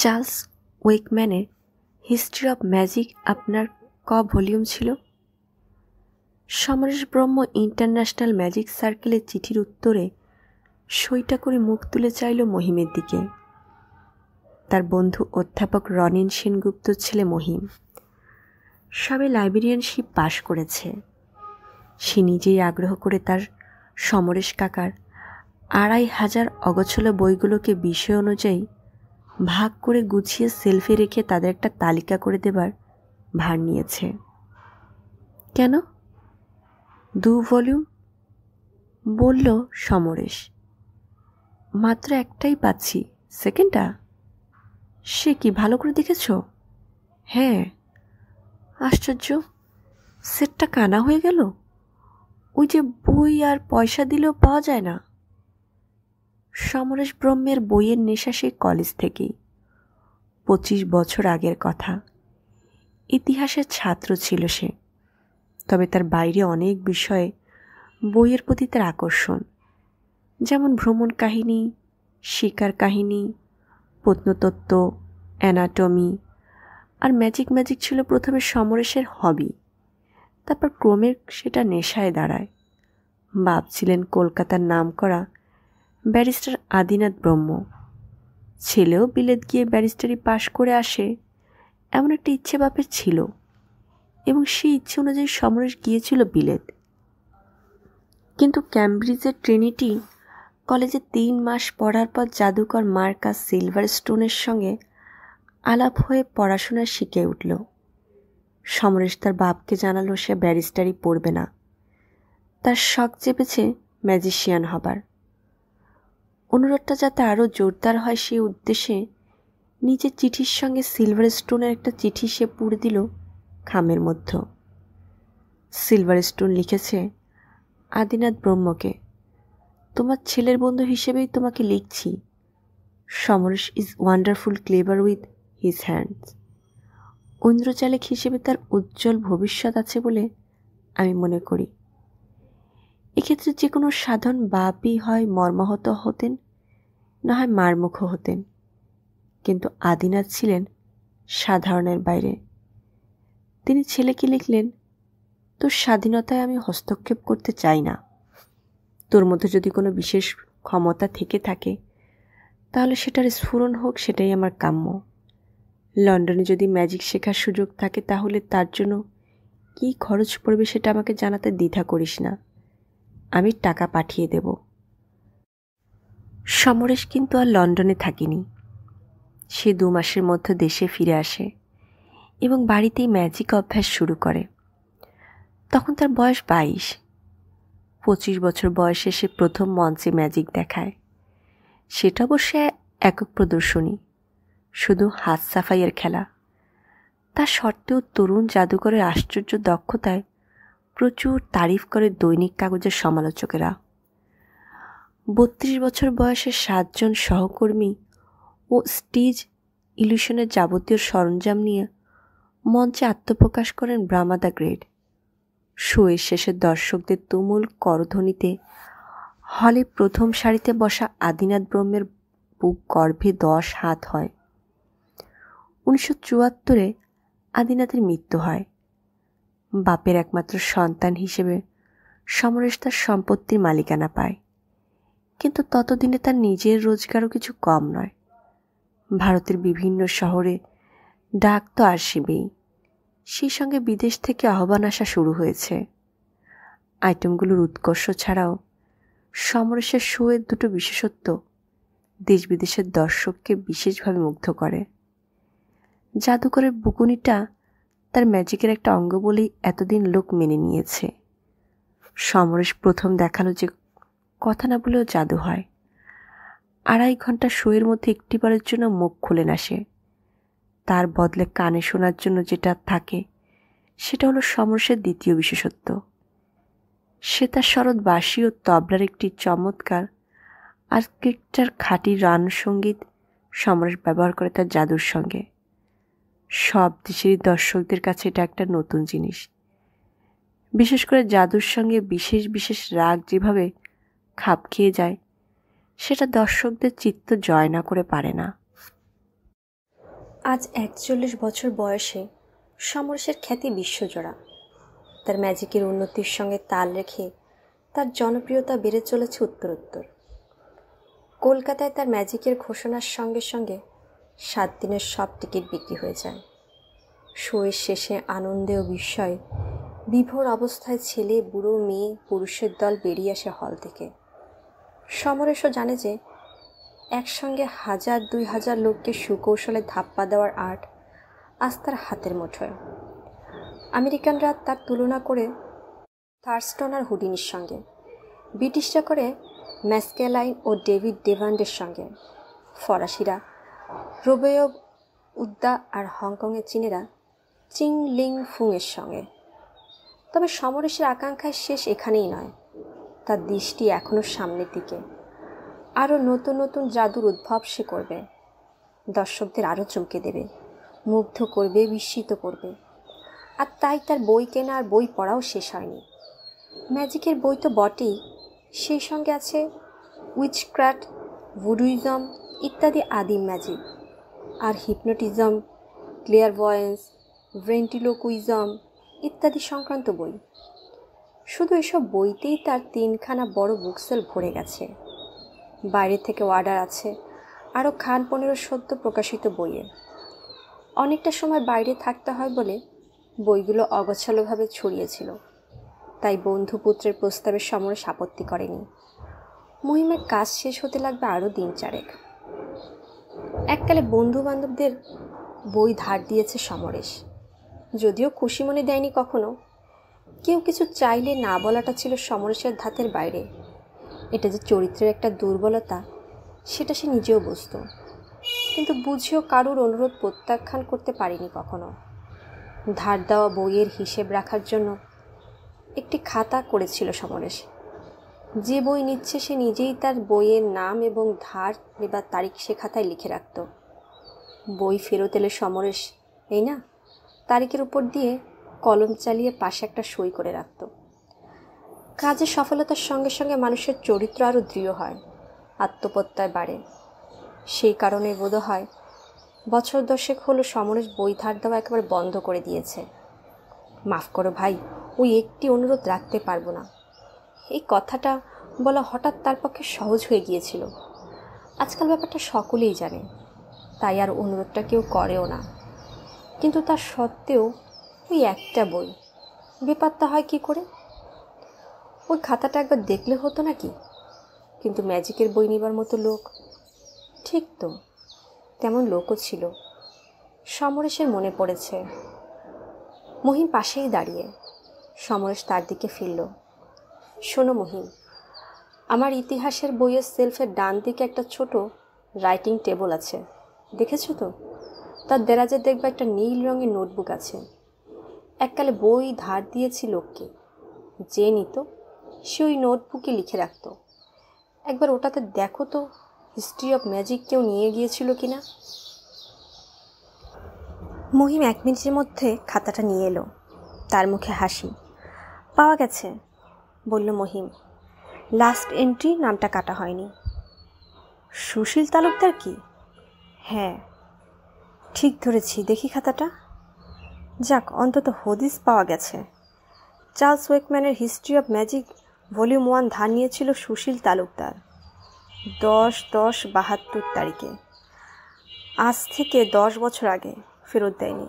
Charles ওয়েকম্যানের history of magic আপনার ক ভলিউম ছিল সমরেশ ব্রহ্ম ইন্টারন্যাশনাল ম্যাজিক সার্কেলের চিঠির উত্তরে সইটা করে মুখ তুলে চাইল মহিমের দিকে তার বন্ধু অধ্যাপক রনিন সেনগুপ্ত ছেলে মহিম সবে লাইব্রেরিয়ানশিপ পাশ করেছে সে নিজেই আগ্রহ করে তার সমরেশ কাকার আড়াই হাজার অগোছলো বইগুলোকে বিষয় অনুযায়ী ভাগ করে গুছিয়ে সেলফে রেখে তাদের একটা তালিকা করে দেবার ভার নিয়েছে কেন দু ভলিউম বলল সমরেশ মাত্র একটাই পাচ্ছি সেকেন্ডটা সে কি ভালো করে দেখেছ হ্যাঁ আশ্চর্য সেটটা কানা হয়ে গেল ওই যে বই আর পয়সা দিলেও পাওয়া যায় না সমরেশ ব্রহ্মের বইয়ের নেশা সেই কলেজ থেকেই পঁচিশ বছর আগের কথা ইতিহাসের ছাত্র ছিল সে তবে তার বাইরে অনেক বিষয়ে বইয়ের প্রতি তার আকর্ষণ যেমন ভ্রমণ কাহিনী শিকার কাহিনী প্রত্নতত্ত্ব অ্যানাটমি আর ম্যাজিক ম্যাজিক ছিল প্রথমে সমরেশের হবি তারপর ক্রমে সেটা নেশায় দাঁড়ায় ভাবছিলেন কলকাতার নাম করা ব্যারিস্টার আদিনাথ ব্রহ্ম ছেলেও বিলেত গিয়ে ব্যারিস্টারি পাশ করে আসে এমন একটা ইচ্ছে বাপের ছিল এবং সেই ইচ্ছে অনুযায়ী সমরেশ গিয়েছিল বিলেত কিন্তু ক্যামব্রিজের ট্রিনিটি কলেজে তিন মাস পড়ার পর জাদুকর মার্কাস সিলভার স্টোনের সঙ্গে আলাপ হয়ে পড়াশোনা শিখে উঠল সমরেশ তার বাপকে জানালো সে ব্যারিস্টারি পড়বে না তার শখ চেপেছে ম্যাজিশিয়ান হবার অনুরোধটা যাতে আরও জোরদার হয় সেই উদ্দেশ্যে নিজের চিঠির সঙ্গে সিলভার স্টোনের একটা চিঠি সে পুড়ে দিল খামের মধ্যে সিলভার স্টোন লিখেছে আদিনাথ ব্রহ্মকে তোমার ছেলের বন্ধু হিসেবেই তোমাকে লিখছি Samaresh is wonderful clever with his hands ঐন্দ্রচালিক হিসেবে তার উজ্জ্বল ভবিষ্যৎ আছে বলে আমি মনে করি এক্ষেত্রে যে কোনো সাধারণ বাপই হয় মর্মাহত হতেন না হয় মারমুখ হতেন কিন্তু আদিনাথ ছিলেন সাধারণের বাইরে তিনি ছেলেকে লিখলেন তোর স্বাধীনতায় আমি হস্তক্ষেপ করতে চাই না তোর মধ্যে যদি কোনো বিশেষ ক্ষমতা থেকে থাকে তাহলে সেটার স্ফুরণ হোক সেটাই আমার কাম্য লন্ডনে যদি ম্যাজিক শেখার সুযোগ থাকে তাহলে তার জন্য কি খরচ পড়বে সেটা আমাকে জানাতে দ্বিধা করিস না আমি টাকা পাঠিয়ে দেব সমরেশ কিন্তু আর লন্ডনে থাকেনি সে দু মাসের মধ্যে দেশে ফিরে আসে এবং বাড়িতেই ম্যাজিক অভ্যাস শুরু করে তখন তার বয়স বাইশ পঁচিশ বছর বয়সে সে প্রথম মঞ্চে ম্যাজিক দেখায় সেটা অবশ্য একক প্রদর্শনী শুধু হাত সাফাইয়ের খেলা তা সত্ত্বেও তরুণ জাদুকরের আশ্চর্য দক্ষতায় প্রচুর তারিফ করে দৈনিক কাগজের সমালোচকেরা বত্রিশ বছর বয়সের সাতজন সহকর্মী ও স্টিজ ইলিউশনের যাবতীয় সরঞ্জাম নিয়ে মঞ্চে আত্মপ্রকাশ করেন দ্য গ্রেড শোয়ের শেষে দর্শকদের তুমুল করধ্বনিতে হলে প্রথম সারিতে বসা আদিনাথ ব্রহ্মের বুক গর্ভে দশ হাত হয় উনিশশো চুয়াত্তরে আদিনাথের মৃত্যু হয় বাপের একমাত্র সন্তান হিসেবে সমরেশ তার সম্পত্তির মালিকানা পায় কিন্তু ততদিনে তার নিজের রোজগারও কিছু কম নয় ভারতের বিভিন্ন শহরে ডাক তো আসবেই সেই সঙ্গে বিদেশ থেকে আহ্বান আসা শুরু হয়েছে আইটেমগুলোর উৎকর্ষ ছাড়াও সমরেশের শোয়ের দুটো বিশেষত্ব দেশ বিদেশের দর্শককে বিশেষভাবে মুগ্ধ করে জাদুকরের বুকুনিটা তার ম্যাজিকের একটা অঙ্গ বলেই এতদিন লোক মেনে নিয়েছে সমরেশ প্রথম দেখালো যে কথা না বলেও জাদু হয় আড়াই ঘন্টা শোয়ের মধ্যে একটিবারের জন্য মুখ খুলে না সে তার বদলে কানে শোনার জন্য যেটা থাকে সেটা হলো সমরেশের দ্বিতীয় বিশেষত্ব সে তার শরৎ বাসি ও তবলার একটি চমৎকার আর কেকটার খাঁটি রান সঙ্গীত সমরেশ ব্যবহার করে তার জাদুর সঙ্গে সব দেশেরই দর্শকদের কাছে এটা একটা নতুন জিনিস বিশেষ করে জাদুর সঙ্গে বিশেষ বিশেষ রাগ যেভাবে খাপ খেয়ে যায় সেটা দর্শকদের চিত্ত জয় না করে পারে না আজ একচল্লিশ বছর বয়সে সমরসের খ্যাতি বিশ্বজোড়া তার ম্যাজিকের উন্নতির সঙ্গে তাল রেখে তার জনপ্রিয়তা বেড়ে চলেছে উত্তরোত্তর কলকাতায় তার ম্যাজিকের ঘোষণার সঙ্গে সঙ্গে সাত দিনের সব টিকিট বিক্রি হয়ে যায় শোয়ের শেষে আনন্দে ও বিস্ময়ে বিভোর অবস্থায় ছেলে বুড়ো মেয়ে পুরুষের দল বেরিয়ে আসে হল থেকে সমরেশও জানে যে একসঙ্গে হাজার দুই হাজার লোককে সুকৌশলে ধাপ্পা দেওয়ার আর্ট আজ তার হাতের মুঠোয় আমেরিকানরা তার তুলনা করে থার্স্টন আর হুডিনির সঙ্গে ব্রিটিশরা করে ম্যাসকেলাইন ও ডেভিড ডেভান্ডের সঙ্গে ফরাসিরা রোবেয় উদ্দা আর হংকংয়ের চীনেরা চিং লিং ফুংয়ের সঙ্গে তবে সমরেশের আকাঙ্ক্ষার শেষ এখানেই নয় তার দৃষ্টি এখনও সামনের দিকে আরও নতুন নতুন জাদুর উদ্ভব সে করবে দর্শকদের আরও চমকে দেবে মুগ্ধ করবে বিস্মিত করবে আর তাই তার বই কেনা আর বই পড়াও শেষ হয়নি ম্যাজিকের বই তো বটেই সেই সঙ্গে আছে উইচক্র্যাট ভুডুইজম ইত্যাদি আদিম ম্যাজিক আর হিপনোটিজম ক্লিয়ার ভয়েন্স ভেন্টিলোকুইজম ইত্যাদি সংক্রান্ত বই শুধু এসব বইতেই তার তিনখানা বড় বুকসেল ভরে গেছে বাইরে থেকে অর্ডার আছে আরও খান পনেরো সদ্য প্রকাশিত বইয়ে অনেকটা সময় বাইরে থাকতে হয় বলে বইগুলো অগোছালোভাবে ছড়িয়েছিল তাই বন্ধু পুত্রের প্রস্তাবে সমরেশ আপত্তি করেনি মহিমার কাজ শেষ হতে লাগবে আরও দিন চারেক এককালে বন্ধুবান্ধবদের বই ধার দিয়েছে সমরেশ যদিও খুশি মনে দেয়নি কখনো কেউ কিছু চাইলে না বলাটা ছিল সমরেশের ধাতের বাইরে এটা যে চরিত্রের একটা দুর্বলতা সেটা সে নিজেও বুঝত কিন্তু বুঝেও কারুর অনুরোধ প্রত্যাখ্যান করতে পারিনি কখনো ধার দেওয়া বইয়ের হিসেব রাখার জন্য একটি খাতা করেছিল সমরেশ যে বই নিচ্ছে সে নিজেই তার বইয়ের নাম এবং ধার বা তারিখ সে খাতায় লিখে রাখত বই ফেরত এলে সমরেশ এই না তারিখের উপর দিয়ে কলম চালিয়ে পাশে একটা সই করে রাখত কাজের সফলতার সঙ্গে সঙ্গে মানুষের চরিত্র আরও দৃঢ় হয় আত্মপত্যায় বাড়ে সেই কারণে বোধ হয় বছর দশেক হলো সমরেশ বই ধার দেওয়া একেবারে বন্ধ করে দিয়েছে মাফ করো ভাই ওই একটি অনুরোধ রাখতে পারবো না এই কথাটা বলা হঠাৎ তার পক্ষে সহজ হয়ে গিয়েছিল আজকাল ব্যাপারটা সকলেই জানে তাই আর অনুরোধটা কেউ করেও না কিন্তু তার সত্ত্বেও ওই একটা বই বেপাত্তা হয় কি করে ওই খাতাটা একবার দেখলে হতো নাকি কিন্তু ম্যাজিকের বই নেবার মতো লোক ঠিক তো তেমন লোকও ছিল সমরেশের মনে পড়েছে মহিম পাশেই দাঁড়িয়ে সমরেশ তার দিকে ফিরল শোনো মহিম আমার ইতিহাসের বইয়ের সেলফের ডান দিকে একটা ছোট রাইটিং টেবল আছে দেখেছো তো তার দেরাজে দেখবে একটা নীল রঙের নোটবুক আছে এককালে বই ধার দিয়েছি লোককে যে নিত সে ওই নোটবুকে লিখে রাখত একবার ওটাতে দেখো তো হিস্ট্রি অফ ম্যাজিক কেউ নিয়ে গিয়েছিল কি না মহিম এক মিনিটের মধ্যে খাতাটা নিয়ে এলো তার মুখে হাসি পাওয়া গেছে বলল মহিম লাস্ট এন্ট্রি নামটা কাটা হয়নি সুশীল তালুকদার কি হ্যাঁ ঠিক ধরেছি দেখি খাতাটা যাক অন্তত হদিস পাওয়া গেছে চার্লস ওয়েকম্যানের history of magic volume one ধার নিয়েছিল সুশীল তালুকদার দশ দশ বাহাত্তর তারিখে আজ থেকে দশ বছর আগে ফেরত দেয়নি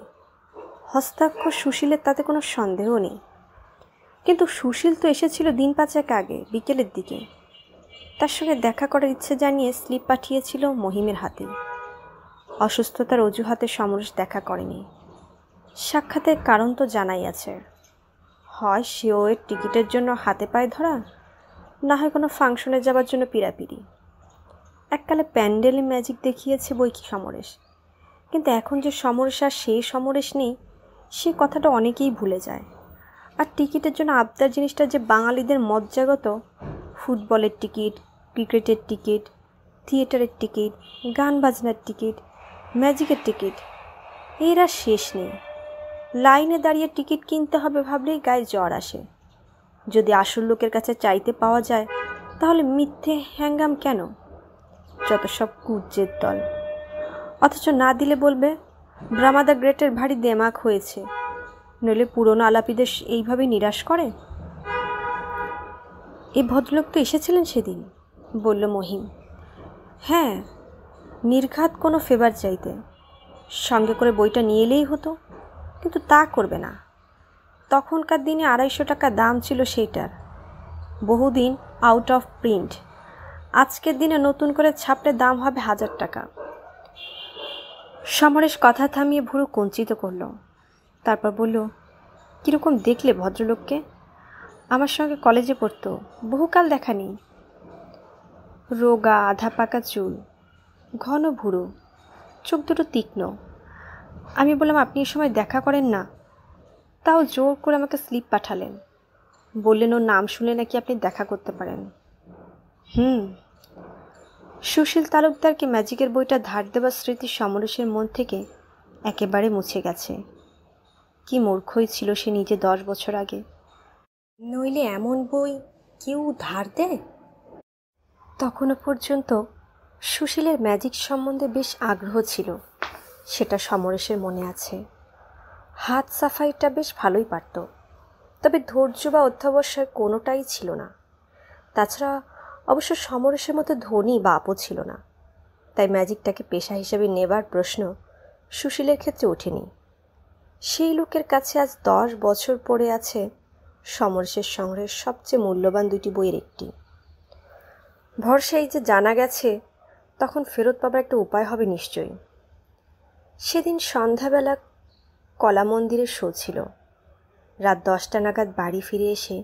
হস্তাক্ষর সুশীলের তাতে কোনো সন্দেহ নেই কিন্তু সুশীল তো এসেছিল দিন পাঁচেক আগে বিকেলের দিকে তার সঙ্গে দেখা করার ইচ্ছে জানিয়ে স্লিপ পাঠিয়েছিল মহিমের হাতে অসুস্থতার অজুহাতে সমরেশ দেখা করেনি সাক্ষাতের কারণ তো জানাই আছে হয় সেও এর টিকিটের জন্য হাতে পায়ে ধরা না হয় কোনো ফাংশনে যাবার জন্য পিড়াপিড়ি এককালে প্যান্ডেল ম্যাজিক দেখিয়েছে বই কি সমরেশ কিন্তু এখন যে সমরেশ আর সেই সমরেশ নেই সে কথাটা অনেকেই ভুলে যায় আর টিকিটের জন্য আবদার জিনিসটা যে বাঙালিদের মজ্জাগত ফুটবলের টিকিট ক্রিকেটের টিকিট থিয়েটারের টিকিট গান বাজনার টিকিট ম্যাজিকের টিকিট এরা শেষ নেই লাইনে দাঁড়িয়ে টিকিট কিনতে হবে ভাবলেই গায়ে জ্বর আসে যদি আসল লোকের কাছে চাইতে পাওয়া যায় তাহলে মিথ্যে হ্যাঙ্গাম কেন যত সব কুজ্জের দল অথচ না দিলে বলবে ব্রামাদা গ্রেটের ভারী দেমাক হয়েছে নইলে পুরনো আলাপিদের এইভাবে নিরাশ করে এই ভদ্রলোক তো এসেছিলেন সেদিন বলল মহিম হ্যাঁ নির্ঘাত কোনো ফেভার চাইতে সঙ্গে করে বইটা নিয়ে এলেই হতো কিন্তু তা করবে না তখনকার দিনে আড়াইশো টাকা দাম ছিল সেইটার বহুদিন আউট অফ প্রিন্ট আজকের দিনে নতুন করে ছাপলে দাম হবে হাজার টাকা সমরেশ কথা থামিয়ে ভুরু কঞ্চিত করলো তারপর বলল কীরকম দেখলে ভদ্রলোককে আমার সঙ্গে কলেজে পড়তো বহুকাল দেখা নেই রোগা আধা পাকা চুল ঘন ভুড়ো চোখ দুটো তীক্ষ্ণ আমি বললাম আপনি এ সময় দেখা করেন না তাও জোর করে আমাকে স্লিপ পাঠালেন বললেন ওর নাম শুনে নাকি আপনি দেখা করতে পারেন হুম সুশীল তালুকদারকে ম্যাজিকের বইটা ধার দেওয়ার স্মৃতি সমরেশের মন থেকে একেবারে মুছে গেছে কি মূর্খই ছিল সে নিজে দশ বছর আগে নইলে এমন বই কেউ ধার দেয় তখনও পর্যন্ত সুশীলের ম্যাজিক সম্বন্ধে বেশ আগ্রহ ছিল সেটা সমরেশের মনে আছে হাত সাফাইটা বেশ ভালোই পারত তবে ধৈর্য বা অধ্যাবসায় কোনোটাই ছিল না তাছাড়া অবশ্য সমরেশের মতো ধনী বা ছিল না তাই ম্যাজিকটাকে পেশা হিসেবে নেবার প্রশ্ন সুশীলের ক্ষেত্রে ওঠেনি সেই লোকের কাছে আজ দশ বছর পড়ে আছে সমরেশের সংগ্রহের সবচেয়ে মূল্যবান দুটি বইয়ের একটি ভরসাই যে জানা গেছে তখন ফেরত পাবার একটা উপায় হবে নিশ্চয়ই সেদিন সন্ধ্যাবেলা কলা মন্দিরে শো ছিল রাত দশটা নাগাদ বাড়ি ফিরে এসে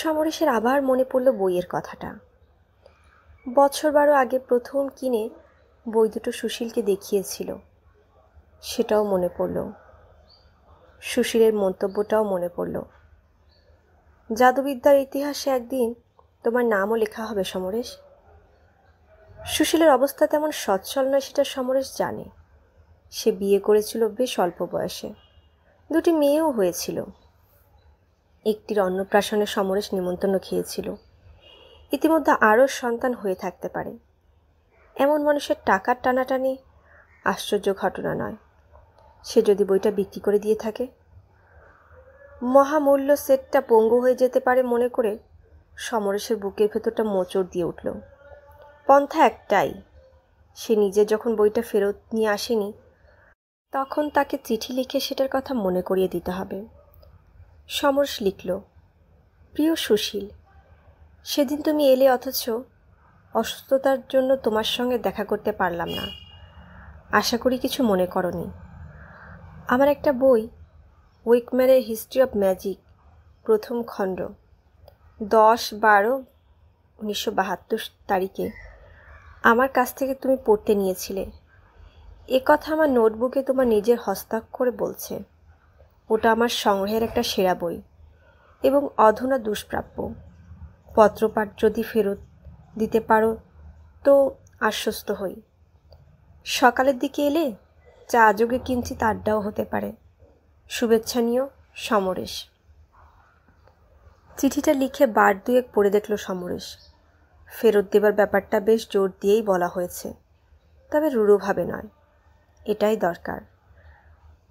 সমরেশের আবার মনে পড়ল বইয়ের কথাটা বছর বারো আগে প্রথম কিনে বই দুটো সুশীলকে দেখিয়েছিল সেটাও মনে পড়লো সুশীলের মন্তব্যটাও মনে পড়ল জাদুবিদ্যার ইতিহাসে একদিন তোমার নামও লেখা হবে সমরেশ সুশীলের অবস্থা তেমন সচ্ছল নয় সেটা সমরেশ জানে সে বিয়ে করেছিল বেশ অল্প বয়সে দুটি মেয়েও হয়েছিল একটির অন্নপ্রাশনে সমরেশ নিমন্ত্রণ খেয়েছিল ইতিমধ্যে আরও সন্তান হয়ে থাকতে পারে এমন মানুষের টাকার টানাটানি আশ্চর্য ঘটনা নয় সে যদি বইটা বিক্রি করে দিয়ে থাকে মহামূল্য সেটটা পঙ্গু হয়ে যেতে পারে মনে করে সমরেশের বুকের ভেতরটা মোচড় দিয়ে উঠল পন্থা একটাই সে নিজে যখন বইটা ফেরত নিয়ে আসেনি তখন তাকে চিঠি লিখে সেটার কথা মনে করিয়ে দিতে হবে সমরেশ লিখল প্রিয় সুশীল সেদিন তুমি এলে অথচ অসুস্থতার জন্য তোমার সঙ্গে দেখা করতে পারলাম না আশা করি কিছু মনে করনি আমার একটা বই উইকম্যানের হিস্ট্রি অফ ম্যাজিক প্রথম খণ্ড দশ বারো উনিশশো বাহাত্তর তারিখে আমার কাছ থেকে তুমি পড়তে নিয়েছিলে এ কথা আমার নোটবুকে তোমার নিজের হস্তাক্ষরে বলছে ওটা আমার সংগ্রহের একটা সেরা বই এবং অধুনা দুষ্প্রাপ্য পত্রপাঠ যদি ফেরত দিতে পারো তো আশ্বস্ত হই সকালের দিকে এলে যা আযোগে কিঞ্চিত আড্ডাও হতে পারে শুভেচ্ছা নিয়েও সমরেশ চিঠিটা লিখে বার দুয়েক পড়ে দেখল সমরেশ ফেরত দেবার ব্যাপারটা বেশ জোর দিয়েই বলা হয়েছে তবে রুড়োভাবে নয় এটাই দরকার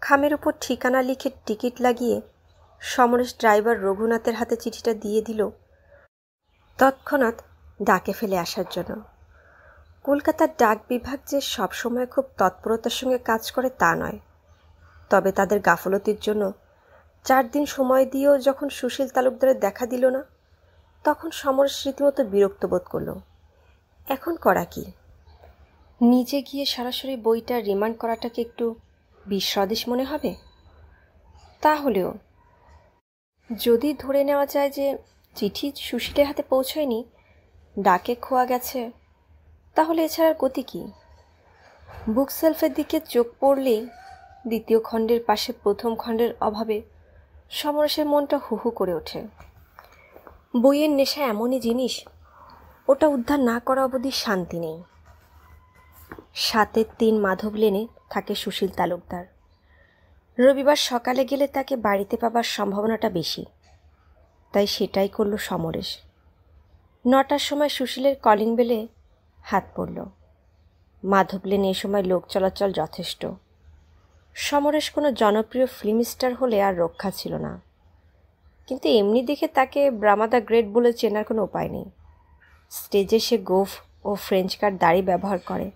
খামের উপর ঠিকানা লিখে টিকিট লাগিয়ে সমরেশ ড্রাইভার রঘুনাথের হাতে চিঠিটা দিয়ে দিল তৎক্ষণাৎ ডাকে ফেলে আসার জন্য কলকাতার ডাক বিভাগ যে সবসময় খুব তৎপরতার সঙ্গে কাজ করে তা নয় তবে তাদের গাফলতির জন্য চার দিন সময় দিয়েও যখন সুশীল তালুকদারের দেখা দিল না তখন সমর রীতিমতো বিরক্ত বোধ করল এখন করা কি নিজে গিয়ে সরাসরি বইটা রিমান্ড করাটাকে একটু বিস্বদেশ মনে হবে তাহলেও যদি ধরে নেওয়া যায় যে চিঠি সুশীলের হাতে পৌঁছয়নি ডাকে খোয়া গেছে তাহলে এছাড়ার গতি কী বুক সেলফের দিকে চোখ পড়লেই দ্বিতীয় খণ্ডের পাশে প্রথম খণ্ডের অভাবে সমরসের মনটা হুহু করে ওঠে বইয়ের নেশা এমনই জিনিস ওটা উদ্ধার না করা অবধি শান্তি নেই সাতের তিন মাধব লেনে থাকে সুশীল তালুকদার রবিবার সকালে গেলে তাকে বাড়িতে পাবার সম্ভাবনাটা বেশি তাই সেটাই করল সমরেশ নটার সময় সুশীলের কলিং বেলে হাত পড়ল মাধব লেনে এ সময় লোক চলাচল যথেষ্ট সমরেশ কোনো জনপ্রিয় ফিল্ম স্টার হলে আর রক্ষা ছিল না কিন্তু এমনি দেখে তাকে ব্রামাদা গ্রেট বলে চেনার কোনো উপায় নেই স্টেজে সে গোফ ও ফ্রেঞ্চ কার দাড়ি ব্যবহার করে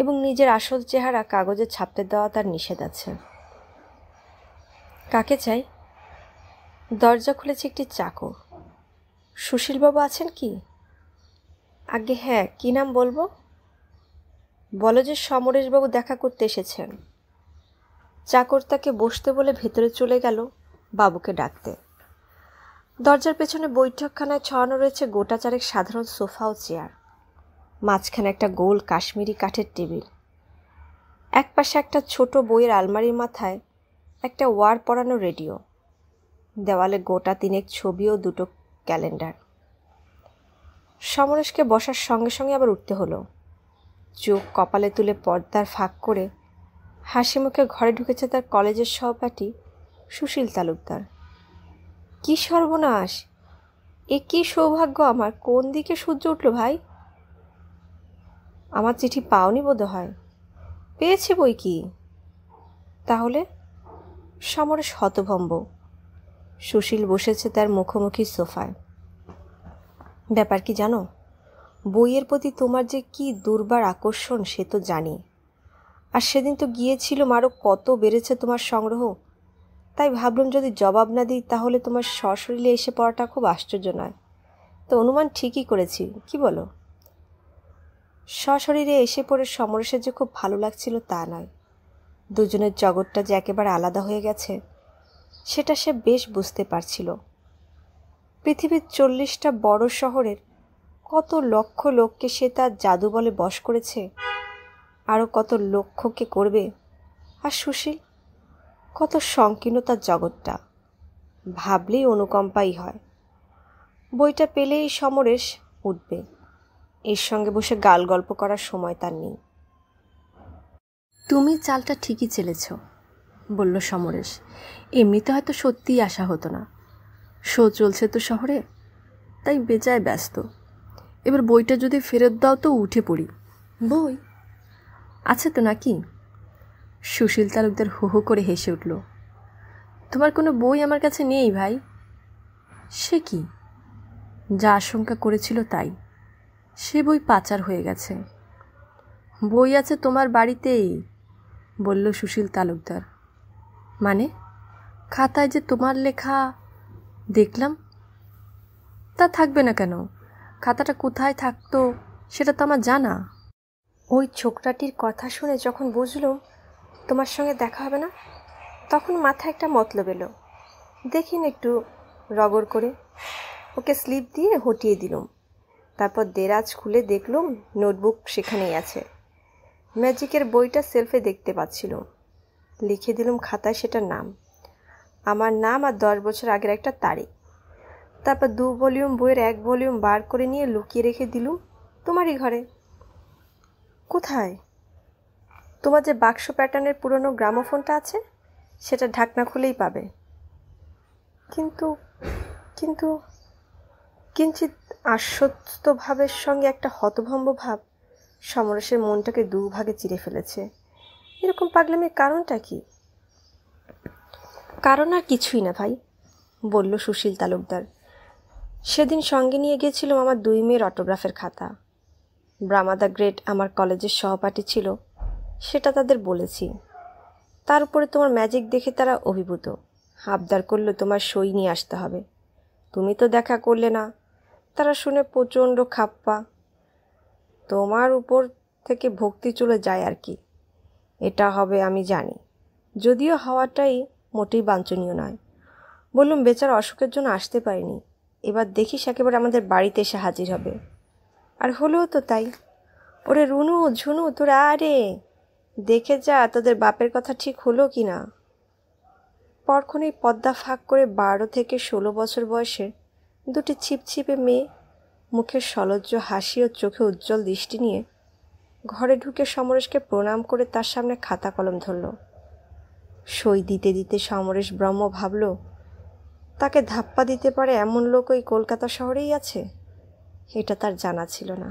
এবং নিজের আসল চেহারা কাগজে ছাপতে দেওয়া তার নিষেধ আছে কাকে চাই দরজা খুলেছে একটি চাকর সুশীলবাবু আছেন কি আগে হ্যাঁ কি নাম বলবো বলো যে সমরেশবাবু দেখা করতে এসেছেন চাকর তাকে বসতে বলে ভেতরে চলে গেল বাবুকে ডাকতে দরজার পেছনে বৈঠকখানায় ছড়ানো রয়েছে গোটা চারেক সাধারণ সোফা ও চেয়ার মাঝখানে একটা গোল কাশ্মীরি কাঠের টেবিল এক পাশে একটা ছোট বইয়ের আলমারির মাথায় একটা ওয়ার পরানো রেডিও দেওয়ালে গোটা তিনেক ছবি ও দুটো ক্যালেন্ডার সমরেশকে বসার সঙ্গে সঙ্গে আবার উঠতে হলো চোখ কপালে তুলে পর্দার ফাঁক করে হাসি মুখে ঘরে ঢুকেছে তার কলেজের সহপাঠী সুশীল তালুকদার কি সর্বনাশ এ কি সৌভাগ্য আমার কোন দিকে সূর্য উঠল ভাই আমার চিঠি পাওনি বোধ হয় পেয়েছি বই কি তাহলে সমরেশ হতভম্ব সুশীল বসেছে তার মুখোমুখি সোফায় ব্যাপার কি জানো বইয়ের প্রতি তোমার যে কি দুর্বার আকর্ষণ সে তো জানি আর সেদিন তো গিয়েছিল আরও কত বেড়েছে তোমার সংগ্রহ তাই ভাবলাম যদি জবাব না দিই তাহলে তোমার সশরীরে এসে পড়াটা খুব আশ্চর্য নয় তো অনুমান ঠিকই করেছি কি বলো সশরীরে এসে পড়ে সমরেশের যে খুব ভালো লাগছিল তা নয় দুজনের জগৎটা যে একেবারে আলাদা হয়ে গেছে সেটা সে বেশ বুঝতে পারছিল পৃথিবীর চল্লিশটা বড় শহরের কত লক্ষ লোককে সে তার জাদু বলে বশ করেছে আরও কত লক্ষকে করবে আর সুশীল কত সংকীর্ণতার জগৎটা ভাবলেই অনুকম্পাই হয় বইটা পেলেই সমরেশ উঠবে এর সঙ্গে বসে গাল গল্প করার সময় তার নেই তুমি চালটা ঠিকই চেলেছ বলল সমরেশ এমনিতে হয়তো সত্যিই আশা হতো না শো চলছে তো শহরে তাই বেজায় ব্যস্ত এবার বইটা যদি ফেরত দাও তো উঠে পড়ি বই আছে তো নাকি সুশীল তালুকদার হো হো করে হেসে উঠল তোমার কোনো বই আমার কাছে নেই ভাই সে কি যা আশঙ্কা করেছিল তাই সে বই পাচার হয়ে গেছে বই আছে তোমার বাড়িতেই বলল সুশীল তালুকদার মানে খাতায় যে তোমার লেখা দেখলাম তা থাকবে না কেন খাতাটা কোথায় থাকতো সেটা তো আমার জানা ওই ছোকরাটির কথা শুনে যখন বুঝলুম তোমার সঙ্গে দেখা হবে না তখন মাথায় একটা মতলব এলো দেখিন একটু রগড় করে ওকে স্লিপ দিয়ে হটিয়ে দিলুম তারপর দেরাজ খুলে দেখলুম নোটবুক সেখানেই আছে ম্যাজিকের বইটা সেলফে দেখতে পাচ্ছিলুম লিখে দিলুম খাতায় সেটার নাম আমার নাম আর দশ বছর আগের একটা তারিখ তারপর দু ভলিউম বইয়ের এক ভলিউম বার করে নিয়ে লুকিয়ে রেখে দিলুম তোমারই ঘরে কোথায় তোমার যে বাক্স প্যাটার্নের পুরনো গ্রামোফোনটা আছে সেটা ঢাকনা খুলেই পাবে কিন্তু কিন্তু কিঞ্চিত আশ্বস্ত ভাবের সঙ্গে একটা হতভম্ব ভাব সমরসের মনটাকে দুভাগে চিরে ফেলেছে এরকম পাগলামির কারণটা কী কারণ আর কিছুই না ভাই বলল সুশীল তালুকদার সেদিন সঙ্গে নিয়ে গিয়েছিলাম আমার দুই মেয়ের অটোগ্রাফের খাতা ব্রামাদা গ্রেট আমার কলেজের সহপাঠী ছিল সেটা তাদের বলেছি তার উপরে তোমার ম্যাজিক দেখে তারা অভিভূত হাবদার করলে তোমার সই নিয়ে আসতে হবে তুমি তো দেখা করলে না তারা শুনে প্রচণ্ড খাপ্পা তোমার উপর থেকে ভক্তি চলে যায় আর কি এটা হবে আমি জানি যদিও হওয়াটাই মোটেই বাঞ্ছনীয় নয় বললুম বেচার অসুখের জন্য আসতে পারিনি এবার দেখিস একেবারে আমাদের বাড়িতে এসে হাজির হবে আর হলেও তো তাই ওরে রুনু ঝুনু তোরা আরে দেখে যা তোদের বাপের কথা ঠিক হলো কি না পরক্ষণেই পদ্মা ফাঁক করে বারো থেকে ষোলো বছর বয়সের দুটি ছিপছিপে মেয়ে মুখের সলজ্জ হাসি ও চোখে উজ্জ্বল দৃষ্টি নিয়ে ঘরে ঢুকে সমরেশকে প্রণাম করে তার সামনে খাতা কলম ধরল সই দিতে দিতে সমরেশ ব্রহ্ম ভাবল তাকে ধাপ্পা দিতে পারে এমন লোক ওই কলকাতা শহরেই আছে এটা তার জানা ছিল না